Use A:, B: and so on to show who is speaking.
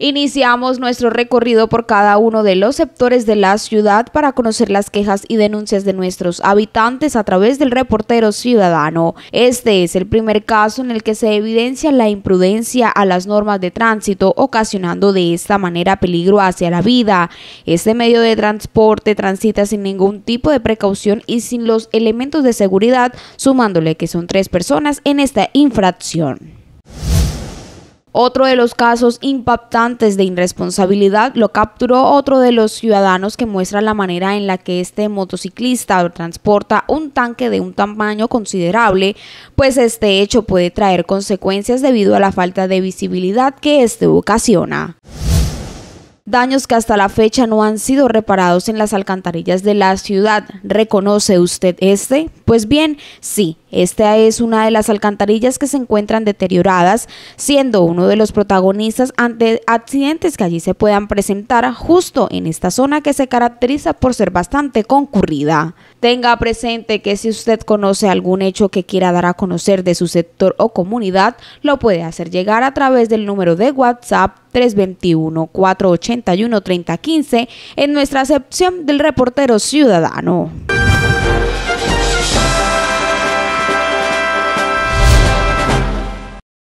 A: Iniciamos nuestro recorrido por cada uno de los sectores de la ciudad para conocer las quejas y denuncias de nuestros habitantes a través del reportero ciudadano. Este es el primer caso en el que se evidencia la imprudencia a las normas de tránsito, ocasionando de esta manera peligro hacia la vida. Este medio de transporte transita sin ningún tipo de precaución y sin los elementos de seguridad, sumándole que son tres personas en esta infracción. Otro de los casos impactantes de irresponsabilidad lo capturó otro de los ciudadanos que muestra la manera en la que este motociclista transporta un tanque de un tamaño considerable, pues este hecho puede traer consecuencias debido a la falta de visibilidad que este ocasiona daños que hasta la fecha no han sido reparados en las alcantarillas de la ciudad. ¿Reconoce usted este? Pues bien, sí, esta es una de las alcantarillas que se encuentran deterioradas, siendo uno de los protagonistas ante accidentes que allí se puedan presentar justo en esta zona que se caracteriza por ser bastante concurrida. Tenga presente que si usted conoce algún hecho que quiera dar a conocer de su sector o comunidad, lo puede hacer llegar a través del número de WhatsApp 321-481-3015 en nuestra sección del reportero ciudadano.